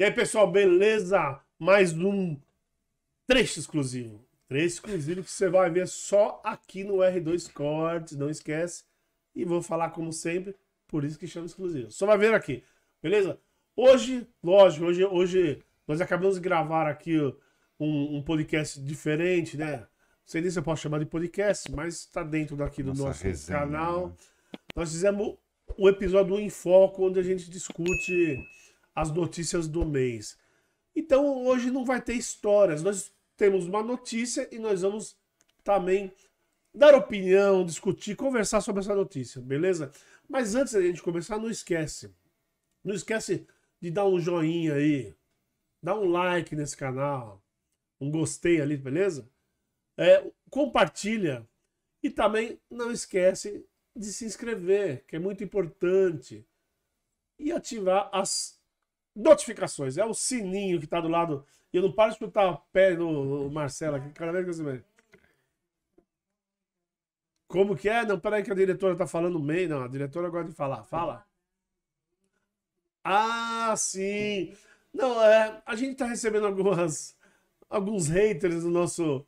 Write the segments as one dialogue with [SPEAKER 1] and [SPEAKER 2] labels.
[SPEAKER 1] E aí, pessoal, beleza? Mais um trecho exclusivo. Trecho exclusivo que você vai ver só aqui no R2 Cortes, não esquece. E vou falar como sempre, por isso que chama exclusivo. Só vai ver aqui, beleza? Hoje, lógico, hoje, hoje nós acabamos de gravar aqui um, um podcast diferente, né? Não sei nem se eu posso chamar de podcast, mas está dentro daqui do Nossa, nosso resenha, canal. Né? Nós fizemos o episódio em foco, onde a gente discute as notícias do mês. Então hoje não vai ter histórias. Nós temos uma notícia e nós vamos também dar opinião, discutir, conversar sobre essa notícia, beleza? Mas antes da gente começar, não esquece. Não esquece de dar um joinha aí. dar um like nesse canal. Um gostei ali, beleza? É, compartilha. E também não esquece de se inscrever, que é muito importante. E ativar as Notificações, é o sininho que está do lado. E eu não paro de escutar o pé do Marcelo aqui, cada vez que você vê. Como que é? Não, peraí que a diretora tá falando meio. Não, a diretora gosta de falar. Fala. Ah, sim. Não, é, a gente tá recebendo algumas, alguns haters do nosso,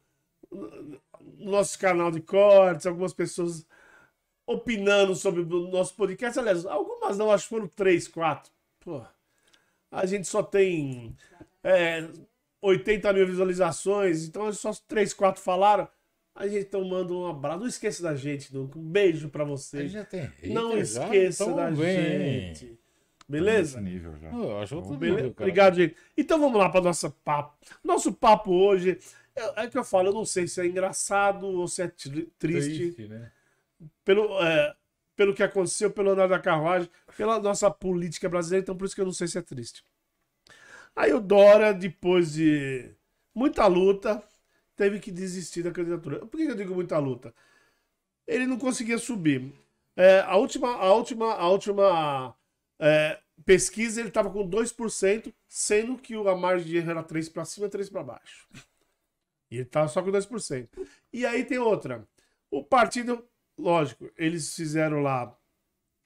[SPEAKER 1] no nosso canal de cortes, algumas pessoas opinando sobre o nosso podcast. Aliás, algumas não, acho que foram três, quatro. Porra a gente só tem é, 80 mil visualizações, então só 3, 4 falaram. A gente então manda um abraço. Não esqueça da gente, nunca. Um beijo pra vocês. Já tem hater, Não esqueça já? Então da bem. gente. Beleza? Tá nível já. Eu acho outro Beleza? cara. Obrigado, gente. Então vamos lá para nosso papo. Nosso papo hoje é, é que eu falo, eu não sei se é engraçado ou se é triste. triste né? Pelo, é, pelo que aconteceu, pelo andar da carruagem, pela nossa política brasileira, então por isso que eu não sei se é triste. Aí o Dora, depois de muita luta, teve que desistir da candidatura. Por que eu digo muita luta? Ele não conseguia subir. É, a última, a última, a última é, pesquisa ele estava com 2%, sendo que a margem de erro era 3 para cima e 3 para baixo. E ele estava só com 2%. E aí tem outra. O partido Lógico, eles fizeram lá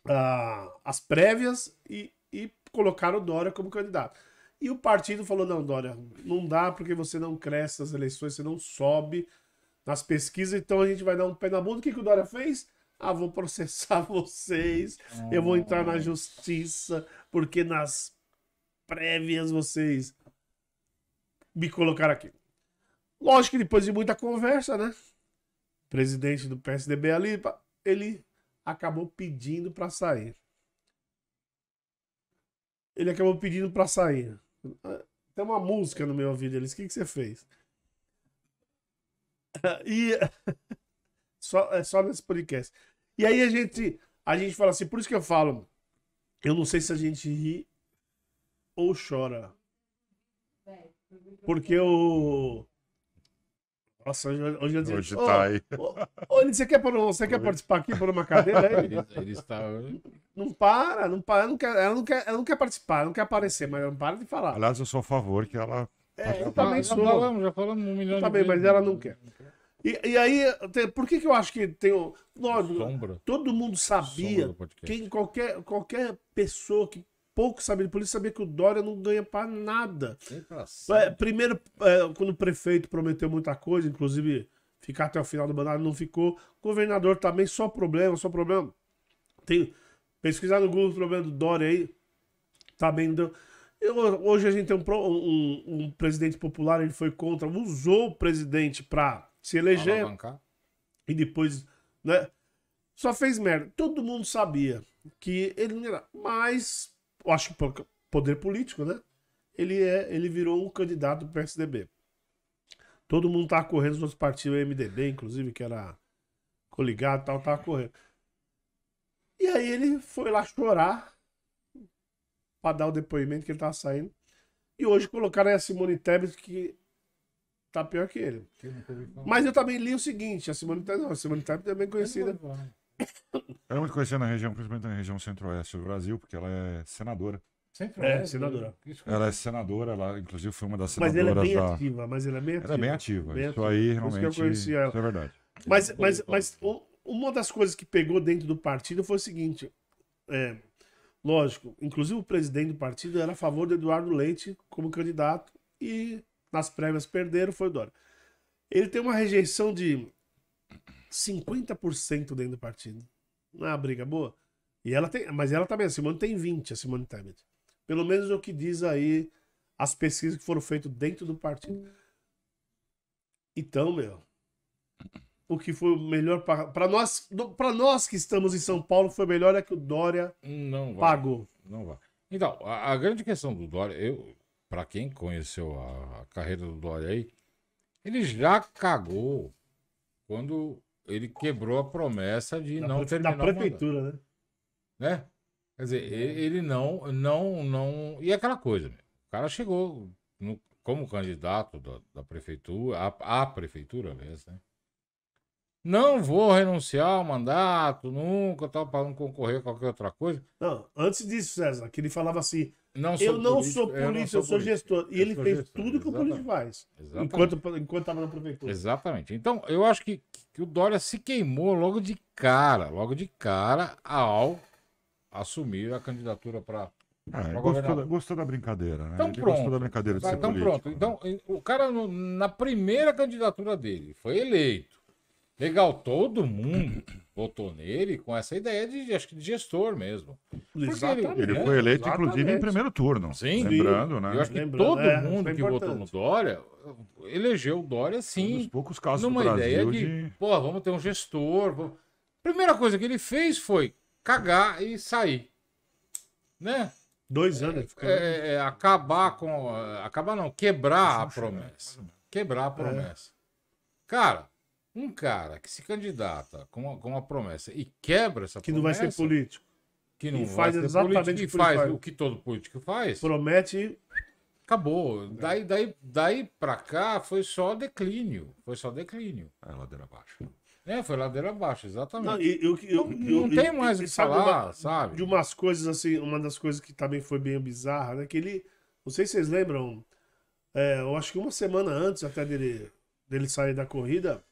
[SPEAKER 1] ah, as prévias e, e colocaram o Dória como candidato. E o partido falou: não, Dória, não dá porque você não cresce nas eleições, você não sobe nas pesquisas, então a gente vai dar um pé na bunda. O que, que o Dória fez? Ah, vou processar vocês, eu vou entrar na justiça, porque nas prévias vocês me colocaram aqui. Lógico que depois de muita conversa, né? presidente do PSDB ali, ele acabou pedindo para sair. Ele acabou pedindo para sair. Tem uma música no meu ouvido, ele disse, o que, que você fez? E só, é só nesse podcast. E aí a gente, a gente fala assim, por isso que eu falo, eu não sei se a gente ri ou chora. Porque o, nossa, hoje, hoje eu disse. Hoje oh, tá aí. você quer, por, você quer participar aqui por uma cadeira? Aí? Ele,
[SPEAKER 2] ele está... Né?
[SPEAKER 1] Não para, não para. Não quer, ela, não quer, ela não quer participar, não quer aparecer, mas não para de falar.
[SPEAKER 2] Aliás, eu sou a favor que ela. É, eu também sou.
[SPEAKER 3] Já falamos, já falamos um milhão eu de Também, mas ela
[SPEAKER 1] né? não quer. E, e, aí, por que, que eu acho que tem. Lógico, Sombra. todo mundo sabia. Quem, qualquer, qualquer pessoa que pouco sabia Por isso sabia que o Dória não ganha para nada. É, primeiro, é, quando o prefeito prometeu muita coisa, inclusive ficar até o final do mandato, não ficou. O governador também, só problema, só problema. Tem, pesquisar no Google o problema do Dória aí, também tá bem então. Eu, hoje a gente tem um, um, um, presidente popular, ele foi contra, usou o presidente para se eleger. E depois, né? Só fez merda. Todo mundo sabia que ele não era. Mas eu acho que poder político, né? Ele, é, ele virou um candidato do PSDB. Todo mundo tá correndo, os outros partidos, MDB, inclusive, que era coligado e tal, tava correndo. E aí ele foi lá chorar para dar o depoimento que ele tava saindo. E hoje colocaram a Simone Tebet, que tá pior que ele. Mas eu também li o seguinte, a Simone Tebet, não, a Simone Tebet é bem conhecida. Né?
[SPEAKER 2] É muito conhecida na região, principalmente na região centro-oeste do Brasil, porque ela é senadora.
[SPEAKER 1] É, senadora. Ela é
[SPEAKER 2] senadora, ela inclusive foi uma das senadoras Mas ela é bem da... ativa, mas ela é bem ativa. Ela é bem ativa, bem isso ativa. aí realmente, isso, isso é verdade.
[SPEAKER 1] Mas, mas, mas uma das coisas que pegou dentro do partido foi o seguinte, é, lógico, inclusive o presidente do partido era a favor do Eduardo Leite como candidato e nas prévias perderam, foi o Dória. Ele tem uma rejeição de 50% dentro do partido. Não é uma briga boa? E ela tem, mas ela também, a Simone tem 20, a Simone Tebet. Pelo menos é o que diz aí as pesquisas que foram feitas dentro do partido. Então, meu, o que foi o melhor para nós, para nós que estamos em São Paulo, foi melhor é que o Dória
[SPEAKER 3] não vai, pagou. Não vai. Então, a, a grande questão do Dória, eu, para quem conheceu a, a, carreira do Dória aí, ele já cagou quando ele quebrou a promessa de da não pre... terminar. Da prefeitura, né? Né? Quer dizer, é. ele não, não, não. E aquela coisa, o cara chegou no, como candidato da, da prefeitura, à, prefeitura, mesmo, né? Não vou renunciar ao mandato, nunca, tal, para não concorrer a qualquer outra coisa. Não, antes disso, César, que ele falava assim: não é, eu não político, sou polícia, eu, eu sou, sou gestor. E ele fez
[SPEAKER 1] gestor, tudo que o polícia faz. Enquanto enquanto estava na prefeitura.
[SPEAKER 3] Exatamente. Então, eu acho que, que o Dória se queimou logo de cara, logo de cara, ao assumir a candidatura para. É, gostou, da,
[SPEAKER 2] gostou, da, brincadeira, né? Então, ele pronto. Gostou da brincadeira de ser então, político.
[SPEAKER 3] pronto. Né? Então, o cara, no, na primeira candidatura dele, foi eleito. Legal, todo mundo votou nele com essa ideia de, acho que de gestor mesmo. exatamente. Ele, ele é, foi eleito, exatamente. inclusive, em primeiro
[SPEAKER 2] turno. Sim. Lembrando, né? Eu acho que Lembrando, todo é, mundo é que votou no
[SPEAKER 3] Dória elegeu o Dória, sim. Um dos poucos casos numa do Brasil ideia de, de... pô, vamos ter um gestor. Vamos... Primeira coisa que ele fez foi cagar e sair. Né? Dois anos. É, é, acabar com. Acabar não, quebrar a promessa. Quebrar a é. promessa. Cara, um cara que se candidata com uma, com uma promessa e quebra essa que promessa. Que não vai ser político. Que não faz exatamente político, que faz, o que todo político faz. Promete. Acabou. É. Daí, daí, daí pra cá foi só declínio. Foi só declínio. É ladeira abaixo. É, foi ladeira abaixo, exatamente. Não, eu, eu, não, não tem mais o que sabe falar, uma, sabe?
[SPEAKER 1] De umas coisas assim, uma das coisas que também foi bem bizarra, né? Que ele. Não sei se vocês lembram. É, eu acho que uma semana antes até dele, dele sair da corrida,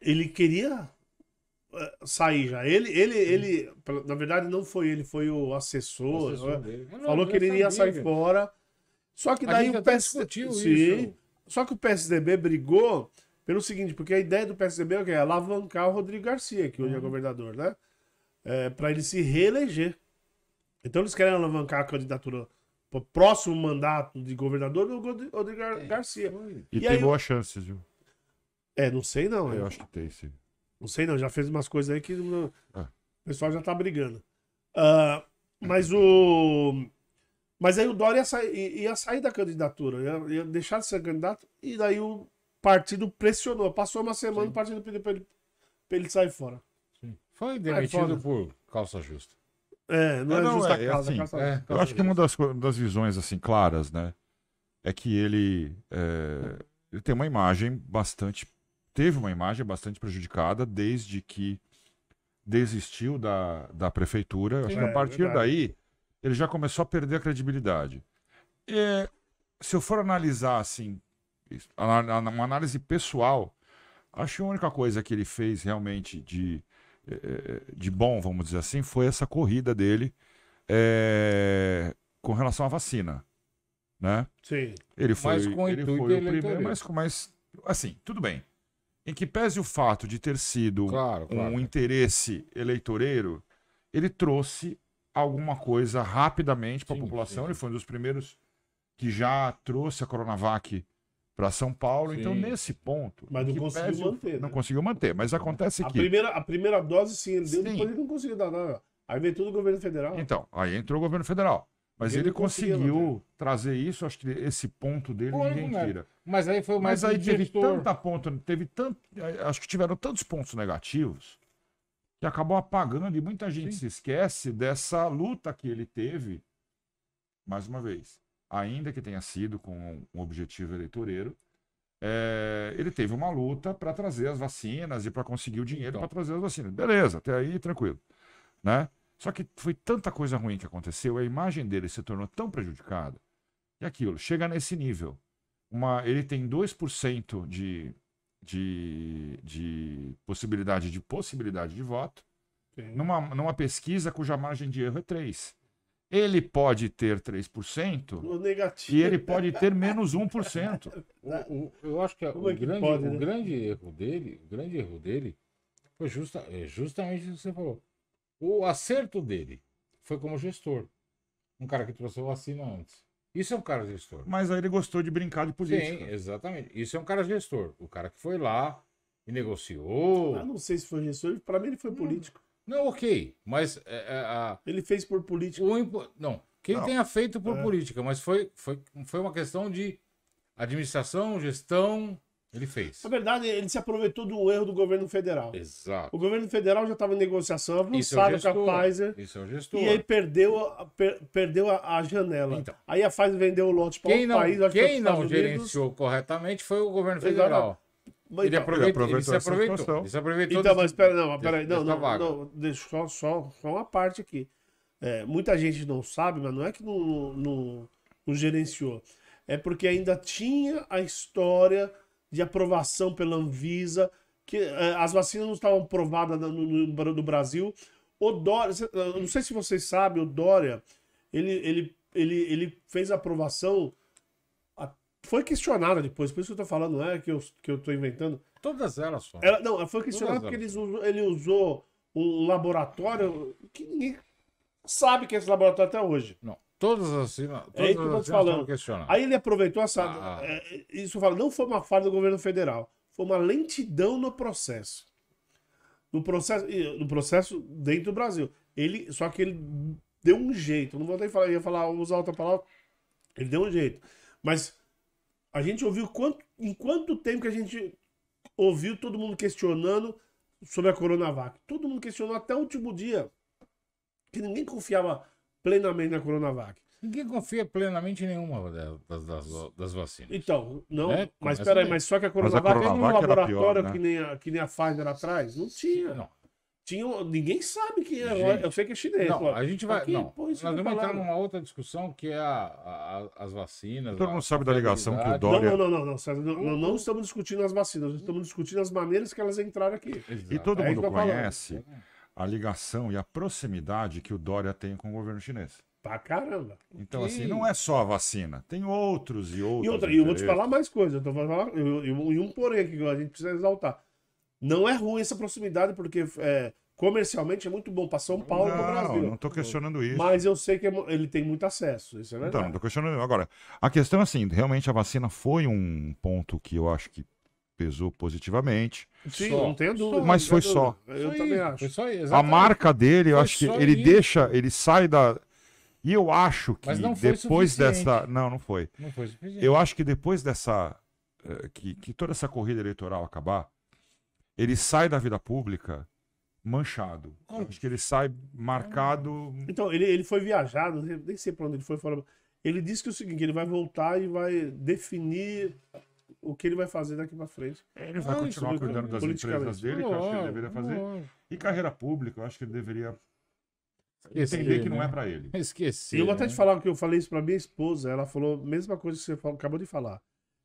[SPEAKER 1] ele queria eh, sair já. Ele, ele, Sim. ele, na verdade, não foi ele, foi o assessor. O assessor né? Falou que ele ia sair fora. Só que daí o PSDB. Sim, só que o PSDB brigou pelo seguinte, porque a ideia do PSDB é, que é alavancar o Rodrigo Garcia, que hoje é uhum. governador, né? É, para ele se reeleger. Então eles querem alavancar a candidatura pro próximo mandato de governador do Rodrigo Gar é. Garcia. E, e tem aí, boas chances, viu? É, não sei não.
[SPEAKER 2] É, eu, eu acho que tem, sim.
[SPEAKER 1] Não sei não, já fez umas coisas aí que ah. o pessoal já tá brigando. Uh, mas o. Mas aí o Dória ia, ia sair da candidatura, ia... ia, deixar de ser candidato, e daí o partido pressionou. Passou uma semana, sim. o partido pediu pra ele, pra ele sair fora. Sim. Foi demitido
[SPEAKER 3] por calça justa. É, não, é, é não, justa é, é causa, assim, calça, é, calça Eu acho justa. que uma
[SPEAKER 2] das, das visões assim claras, né? É que ele, ele tem uma imagem bastante teve uma imagem bastante prejudicada desde que desistiu da, da prefeitura. Acho que a é partir é daí ele já começou a perder a credibilidade. E, se eu for analisar assim, uma análise pessoal, acho que a única coisa que ele fez realmente de, é, é, de bom, vamos dizer assim, foi essa corrida dele é, com relação à vacina. Né? Sim. Ele foi, mas com ele foi o primeiro, mas, mas assim, tudo bem em que pese o fato de ter sido claro, claro. um interesse eleitoreiro, ele trouxe alguma coisa rapidamente para a população. Sim. Ele foi um dos primeiros que já trouxe a Coronavac para São Paulo. Então, sim. Então, nesse
[SPEAKER 1] ponto. Mas não conseguiu pese, manter. Né?
[SPEAKER 2] Não conseguiu manter, mas acontece a que.
[SPEAKER 1] Primeira, a primeira dose, sim, ele deu, sim. depois
[SPEAKER 3] ele não conseguiu dar nada.
[SPEAKER 2] Aí veio tudo o governo federal. Então, aí entrou o governo federal. Mas ele, ele conseguiu trazer isso, acho que esse ponto dele ninguém né? tira.
[SPEAKER 3] Mas aí foi o mais Mas aí teve tanta
[SPEAKER 2] ponta, teve tanto. Acho que tiveram tantos pontos negativos que acabou apagando e muita gente Sim. se esquece dessa luta que ele teve, mais uma vez, ainda que tenha sido com um objetivo eleitoreiro, é, ele teve uma luta para trazer as vacinas e para conseguir o dinheiro então. para trazer as vacinas. Beleza, até aí tranquilo, né? Só que foi tanta coisa ruim que aconteceu, a imagem dele se tornou tão prejudicada, e é aquilo chega nesse nível. Uma, ele tem 2% de, de, de possibilidade de possibilidade de voto numa, numa pesquisa cuja margem de erro é 3. Ele pode ter 3% no negativo. e ele pode ter menos 1%.
[SPEAKER 3] o, o, eu acho que, o, é que grande, pode, né? o grande erro dele, o grande erro dele foi justa, é justamente o que você falou. O acerto dele foi como gestor. Um cara que trouxe a vacina antes. Isso é um cara gestor.
[SPEAKER 2] Mas aí ele gostou de brincar de política.
[SPEAKER 3] Sim, exatamente. Isso é um cara gestor. O cara que foi lá e negociou. Ah, não sei se foi gestor, para mim ele foi hum. político. Não, não ok. Mas. É, é, a... Ele fez por política. Impo... Não, que não. tenha feito por é. política, mas foi, foi, foi uma questão de administração, gestão, ele
[SPEAKER 2] fez.
[SPEAKER 1] Na verdade, ele se aproveitou do erro do governo federal. Exato. O governo federal já estava em negociação avançada é um com a Pfizer. Isso é um gestor. E aí perdeu, a, per, perdeu a, a, janela. Então. Aí a Pfizer vendeu o lote para o país. Acho é quem que não Unidos. gerenciou
[SPEAKER 3] corretamente foi o governo federal. Mas, ele, aproveitou, então, ele, aproveitou, ele se aproveitou. Ele se aproveitou. Então, mas espera não, espera aí, não, não, não, deixa
[SPEAKER 1] só, só, só uma parte aqui. É, muita gente não sabe, mas não é que não, não, não, não gerenciou. É porque ainda tinha a história de aprovação pela Anvisa, que eh, as vacinas não estavam aprovadas no, no, no Brasil. O Dória, eh, não sei se vocês sabem, o Dória, ele, ele, ele, ele fez a aprovação, a, foi questionada depois, por isso que eu tô falando, não é que eu, que eu tô inventando.
[SPEAKER 3] Todas elas só. Ela, não, foi questionada porque
[SPEAKER 1] eles, ele usou o laboratório que ninguém sabe que é esse laboratório até hoje. Não. Todas as todas é isso que eu tô te falando. Aí ele aproveitou essa. ah. ah. É, é, isso fala, não foi uma falha do governo federal, foi uma lentidão no processo. No processo, no processo dentro do Brasil. Ele, só que ele deu um jeito. Não vou nem falar, ia falar, usar outra palavra. Ele deu um jeito. Mas a gente ouviu quanto, em quanto tempo que a gente ouviu todo mundo questionando sobre a Coronavac. Todo mundo questionou até o último dia. Que ninguém confiava plenamente na Coronavac.
[SPEAKER 3] Ninguém confia plenamente em nenhuma das, das, das vacinas. Então, não. Né? Mas peraí, bem. mas só que a Coronavac, a Coronavac era um laboratório pior, né? que,
[SPEAKER 1] nem a, que nem a Pfizer atrás? Não tinha. Não. Tinha, ninguém sabe que
[SPEAKER 3] é. Gente, eu sei que é chinês. Não, a gente vai. Aqui, não, pô, nós é vamos entrar numa outra discussão que é a, a, as vacinas. Todo mundo sabe da
[SPEAKER 2] ligação que o dólar. Não,
[SPEAKER 1] não, não, não, não, não, não, estamos discutindo as vacinas, estamos discutindo as maneiras que elas entraram aqui. Exato. E todo é mundo conhece.
[SPEAKER 2] Falando a ligação e a proximidade que o Dória tem com o governo chinês. Pra caramba. Então, que... assim, não é só a vacina, tem outros e outros. E, outra, e eu vou te falar
[SPEAKER 1] mais coisa, eu falar, falando. e um porém que a gente precisa exaltar. Não é ruim essa proximidade, porque é, comercialmente é muito bom para São Paulo não, e para Brasil. Não, não estou questionando isso. Mas eu sei que é ele tem muito acesso, isso é então, verdade. Então, não
[SPEAKER 2] estou questionando. Agora, a questão é assim, realmente a vacina foi um ponto que eu acho que pesou positivamente. Sim, só, não tenho dúvida. Mas foi só. Eu só também acho. Só a marca dele, eu foi acho que ele deixa, ele sai da. E eu acho que depois suficiente. dessa. Não, não foi. Não foi suficiente. Eu acho que depois dessa. Eh, que, que toda essa corrida eleitoral acabar, ele sai da vida pública manchado. acho que ele sai marcado.
[SPEAKER 1] Então, ele, ele foi viajado, nem sei pra onde ele foi. Fora... Ele disse que é o seguinte: ele vai voltar e vai definir o que ele vai fazer daqui para frente.
[SPEAKER 3] Ele vai ah, continuar cuidando das empresas dele, que eu acho que ele deveria fazer.
[SPEAKER 2] E carreira pública, eu acho que ele deveria Esquecer, entender que né? não é para ele. Esqueci. Eu vou até né? te
[SPEAKER 1] falar que eu falei isso para minha esposa, ela falou a mesma coisa que você falou, acabou de falar.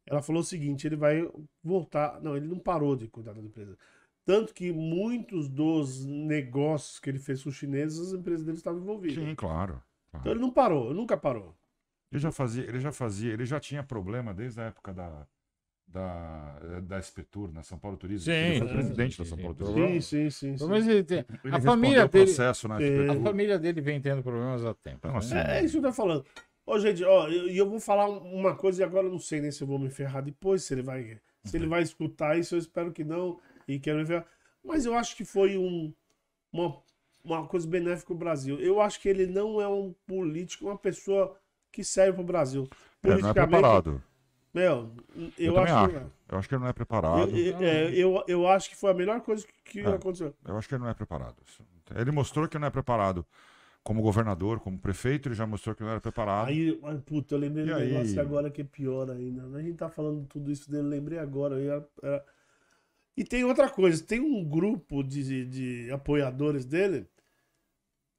[SPEAKER 1] Ela falou o seguinte, ele vai voltar, não, ele não parou de cuidar da empresa. Tanto que muitos dos negócios que ele fez com os chineses, as empresas dele estavam envolvidas. Sim, claro. claro. Então ele não parou, nunca parou.
[SPEAKER 2] Ele já fazia, ele já fazia, ele já tinha problema desde a época da da, da Espetur, na né? São Paulo Turismo. Sim. Ele foi presidente da São Paulo Turismo. Sim, sim, sim. sim. Mas ele tem... ele a, família dele... Né? É. a
[SPEAKER 3] família dele vem tendo problemas há tempo. Né? assim, é, é, isso que eu tô falando. Ô, gente,
[SPEAKER 1] ó, e eu, eu, vou falar uma coisa e agora eu não sei nem se eu vou me ferrar depois, se ele vai, se ele uhum. vai escutar isso, eu espero que não e quero me ferrar. Mas eu acho que foi um, uma, uma coisa benéfica o Brasil. Eu acho que ele não é um político, uma pessoa que serve para o Brasil. É, não é preparado. Meu, eu, eu acho, acho. Que...
[SPEAKER 2] Eu acho que ele não é preparado. Eu, eu, é,
[SPEAKER 1] eu, eu acho que foi a melhor coisa que é, aconteceu.
[SPEAKER 2] Eu acho que ele não é preparado. Ele mostrou que não é preparado como governador, como prefeito, ele já mostrou que não era preparado. Aí,
[SPEAKER 1] puta, eu lembrei do negócio agora que é pior ainda. Né? A gente tá falando tudo isso dele, lembrei agora. era... E tem outra coisa, tem um grupo de, de apoiadores dele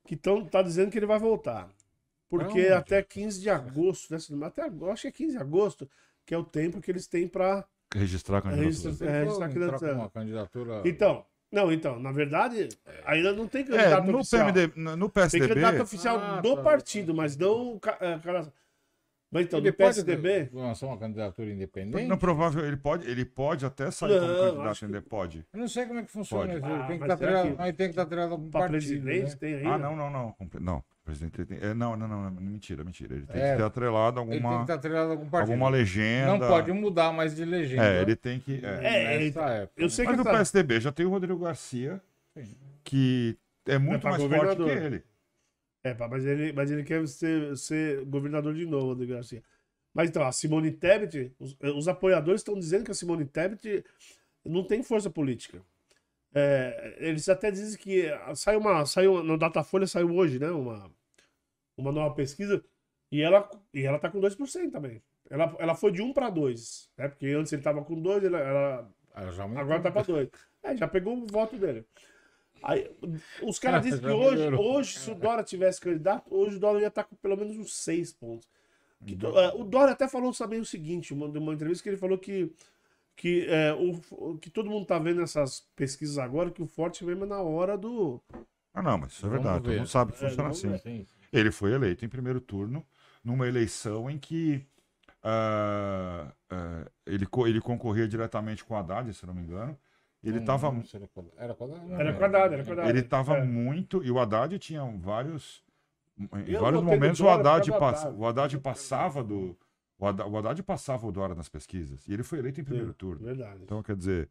[SPEAKER 1] que estão tá dizendo que ele vai voltar.
[SPEAKER 2] Porque até
[SPEAKER 1] 15 de agosto, né, até agora, acho que é 15 de agosto, que é o tempo que eles têm para registrar a candidatura. Registrar, é, registrar candidatura. É, uma candidatura. Então, não, então, na verdade, ainda não tem é, candidato é, no oficial. PMD, no PSDB... Tem candidato ah, oficial ah, do tá. tá partido, tá. mas não... É,
[SPEAKER 2] mas então, ele do PSDB... Lançou uma candidatura independente? Não, provável, ele pode, ele pode até sair não, como candidato independente, que... pode. Eu não sei como é que funciona. Pode. Ah, tem que estar tá atrelado, tem que estar partido, presidente né? tem aí? Ah, né? não, não, não. Não, presidente tem... é, não, não, não, não, mentira, mentira. Ele tem é, que ter atrelado alguma. Ele tem que atrelado algum partido. Alguma legenda. Não pode
[SPEAKER 3] mudar mais de legenda. É, ele tem que.
[SPEAKER 1] É, é época,
[SPEAKER 2] Eu sei que Mas do PSDB já tem o Rodrigo Garcia, Sim. que é, é muito mais governador. forte que ele.
[SPEAKER 1] É, mas ele, mas ele quer ser, ser governador de novo, Rodrigo Garcia. Mas então, a Simone Tebet, os, os apoiadores estão dizendo que a Simone Tebet não tem força política. É, eles até dizem que ah, saiu uma, saiu no Datafolha saiu hoje, né, uma uma nova pesquisa e ela e ela tá com 2% também. Ela, ela foi de 1 para 2, né? Porque antes ele tava com 2, ela, ela, agora tá para 2. É, já pegou o voto dele. Aí, os caras dizem que hoje, hoje, se o Dora tivesse candidato, hoje o Dora ia estar tá com pelo menos uns 6 pontos. Que, uhum. é, o Dora até falou também o seguinte, uma, uma entrevista que ele falou que que, é, o, que todo mundo tá vendo nessas pesquisas agora, que o forte mesmo é na hora do.
[SPEAKER 2] Ah, não, mas isso é vamos verdade. Ver. Todo mundo sabe que é, funciona assim. Ver. Ele foi eleito em primeiro turno numa eleição em que uh, uh, ele, ele concorria diretamente com o Haddad, se não me engano. Ele estava. Era com Era quadrado, era quadrado. Né? Ele estava é. muito. E o Haddad tinha vários. Em eu vários momentos o Haddad, pass, o Haddad passava do o Haddad, o Haddad passava o Dória nas pesquisas e ele foi eleito em primeiro turno. Verdade. Então, quer dizer,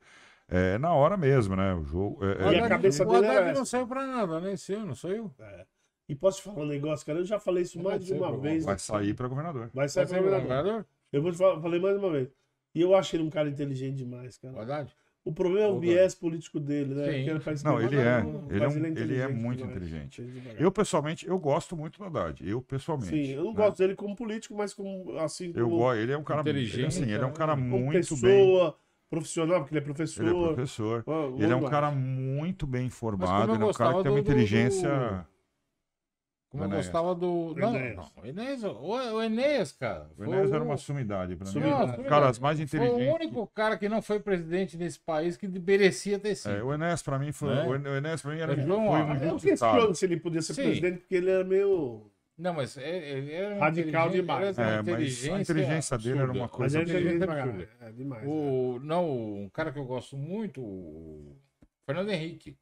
[SPEAKER 2] é, é na hora mesmo, né? O jogo. É, Olha, é... a cabeça o Haddad não
[SPEAKER 3] saiu pra nada, né?
[SPEAKER 1] Esse ano, saiu. É. E posso falar um negócio, cara? Eu já falei isso mais de uma vez. Vai sair
[SPEAKER 2] pra governador. Vai sair
[SPEAKER 1] vai pra governador. governador. Eu vou te falar, falei mais uma vez. E eu acho ele um cara inteligente demais, cara. Haddad? O problema é o viés político dele, né? Ele não, ele é. Não, é ele é, ele ele é muito
[SPEAKER 2] né? inteligente. Eu, pessoalmente, eu gosto muito do Haddad. Eu, pessoalmente. Sim,
[SPEAKER 1] eu não né? gosto dele como político, mas como, assim, como... Eu gosto, ele é um cara... Inteligente. Sim, ele é um né? cara muito pessoa, bem profissional,
[SPEAKER 3] porque ele é professor. Ele é professor. É ele é um cara muito bem informado, ele é um cara que tem uma do, inteligência... Do
[SPEAKER 2] como eu gostava
[SPEAKER 3] do. Não, Enéas. não. O Enéas, o, Enéas,
[SPEAKER 2] cara. O Enéas era uma sumidade para mim. Sumidade. cara mais inteligente. Foi o único
[SPEAKER 3] cara que não foi presidente nesse país que merecia ter sido. É, o Enéas para mim
[SPEAKER 2] foi. É? O Enéas para mim era. É, João, foi um eu questiono se ele podia ser Sim. presidente,
[SPEAKER 3] porque ele era meio. Não, mas é, ele era. Radical demais. Era é, a inteligência absurda. dele era uma coisa. Mas ele dele É demais. O, né? não, um cara que eu gosto muito, o Fernando Henrique.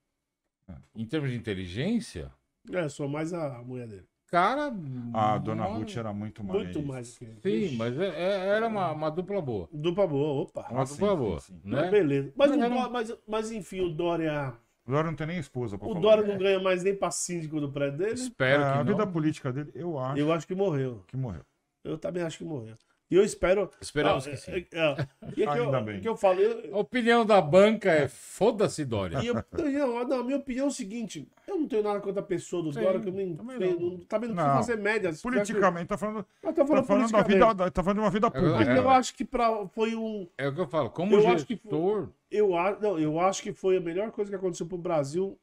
[SPEAKER 3] É. Em termos de inteligência é, sou mais a mulher dele. Cara. A hum, dona Ruth era muito mais. Muito mais que ele. Sim, mas é, é, era uma, uma, dupla boa. Dupla boa, opa. Uma ah, dupla sim, boa. Sim, sim. Né? Mas
[SPEAKER 2] beleza.
[SPEAKER 1] Mas, mas, não... mas, mas enfim, o Dória.
[SPEAKER 2] O Dória não tem nem esposa. Pra o falar.
[SPEAKER 1] Dória não é. ganha mais nem pra síndico do prédio dele. Espero
[SPEAKER 2] é, que a não. vida política dele, eu acho. Eu acho que morreu. Que morreu.
[SPEAKER 1] Eu
[SPEAKER 3] também acho que morreu. E eu espero. Esperamos ah, que sim. É, é, é. e é que, eu, que eu falei A opinião da banca é foda-se, Dória. E eu,
[SPEAKER 1] não, a minha opinião é o seguinte: eu não tenho nada contra a pessoa do sim, Dória, que eu nem. Também não, não, também tá não, não. fazer média. Politicamente, que... tá falando. Ah, tá falando, tá falando da vida,
[SPEAKER 2] tá falando de uma vida pública. Eu, eu
[SPEAKER 1] acho que pra, foi um.
[SPEAKER 2] É o que eu falo, como eu gestor.
[SPEAKER 1] Foi, eu, não, eu acho que foi a melhor coisa que aconteceu pro Brasil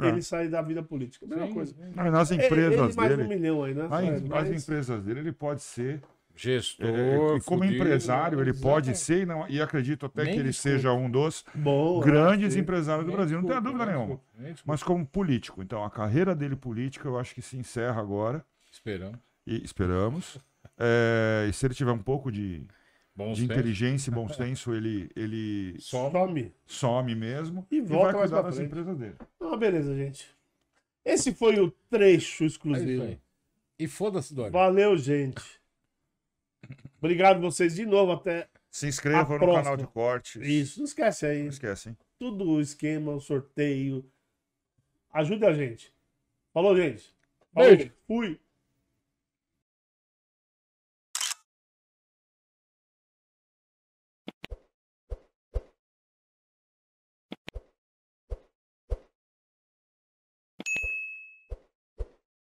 [SPEAKER 1] ele é. sair da vida política. Mesma Sim. coisa. Mas nas empresas ele, ele mais dele. Mais um milhão aí, né? Nas, nas
[SPEAKER 2] empresas dele, ele pode ser Gestor. É, e como empresário, ele pode ser, e, não, e acredito até Nem que ele desculpa. seja um dos Boa, grandes empresários do Nem Brasil, desculpa, não tenho dúvida nenhuma. Desculpa. Mas como político. Então, a carreira dele política, eu acho que se encerra agora. Esperamos. E, esperamos. É, e se ele tiver um pouco de, de inteligência e bom senso, ele, ele some. some mesmo e, e volta vai cuidar das empresas dele.
[SPEAKER 1] Ah, beleza, gente. Esse foi o trecho é exclusivo. É e foda-se, Dória. Valeu, gente. Obrigado vocês de novo. Até. Se inscrevam no canal de cortes. Isso, não esquece aí. Não esquece, hein? Tudo o esquema, o sorteio. Ajude a gente. Falou, gente. Falou. Beijo. Fui.